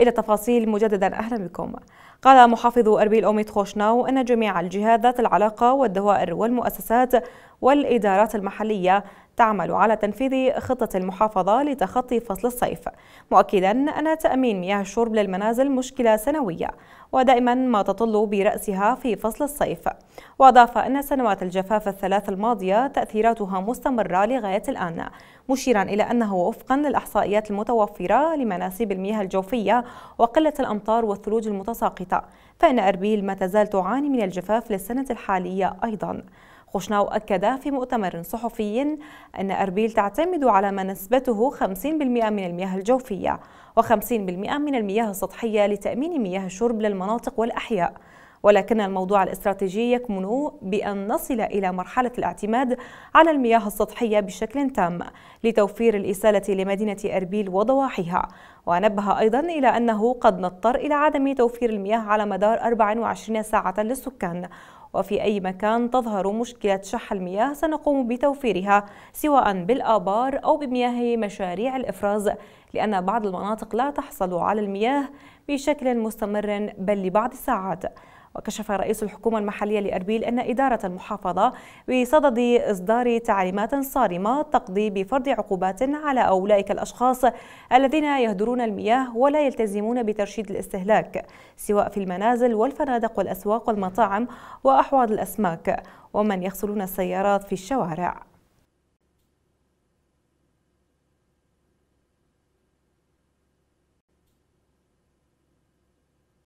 إلى تفاصيل مجددا أهلا بكم قال محافظ أربيل اوميت خوشناو أن جميع الجهات ذات العلاقة والدوائر والمؤسسات والإدارات المحلية تعمل على تنفيذ خطة المحافظة لتخطي فصل الصيف مؤكدا أن تأمين مياه الشرب للمنازل مشكلة سنوية ودائما ما تطل برأسها في فصل الصيف وأضاف أن سنوات الجفاف الثلاث الماضية تأثيراتها مستمرة لغاية الآن مشيرا إلى أنه وفقا للأحصائيات المتوفرة لمناسيب المياه الجوفية وقلة الأمطار والثلوج المتساقطة فإن أربيل ما تزال تعاني من الجفاف للسنة الحالية أيضا خشناو أكد في مؤتمر صحفي أن أربيل تعتمد على ما نسبته 50% من المياه الجوفية و50% من المياه السطحية لتأمين مياه الشرب للمناطق والأحياء ولكن الموضوع الاستراتيجي يكمن بأن نصل إلى مرحلة الاعتماد على المياه السطحية بشكل تام لتوفير الإسالة لمدينة أربيل وضواحيها ونبه أيضا إلى أنه قد نضطر إلى عدم توفير المياه على مدار 24 ساعة للسكان وفي أي مكان تظهر مشكلة شح المياه سنقوم بتوفيرها سواء بالآبار أو بمياه مشاريع الإفراز لأن بعض المناطق لا تحصل على المياه بشكل مستمر بل لبعض الساعات وكشف رئيس الحكومة المحلية لأربيل أن إدارة المحافظة بصدد إصدار تعليمات صارمة تقضي بفرض عقوبات على أولئك الأشخاص الذين يهدرون المياه ولا يلتزمون بترشيد الاستهلاك سواء في المنازل والفنادق والأسواق والمطاعم وأحواض الأسماك ومن يغسلون السيارات في الشوارع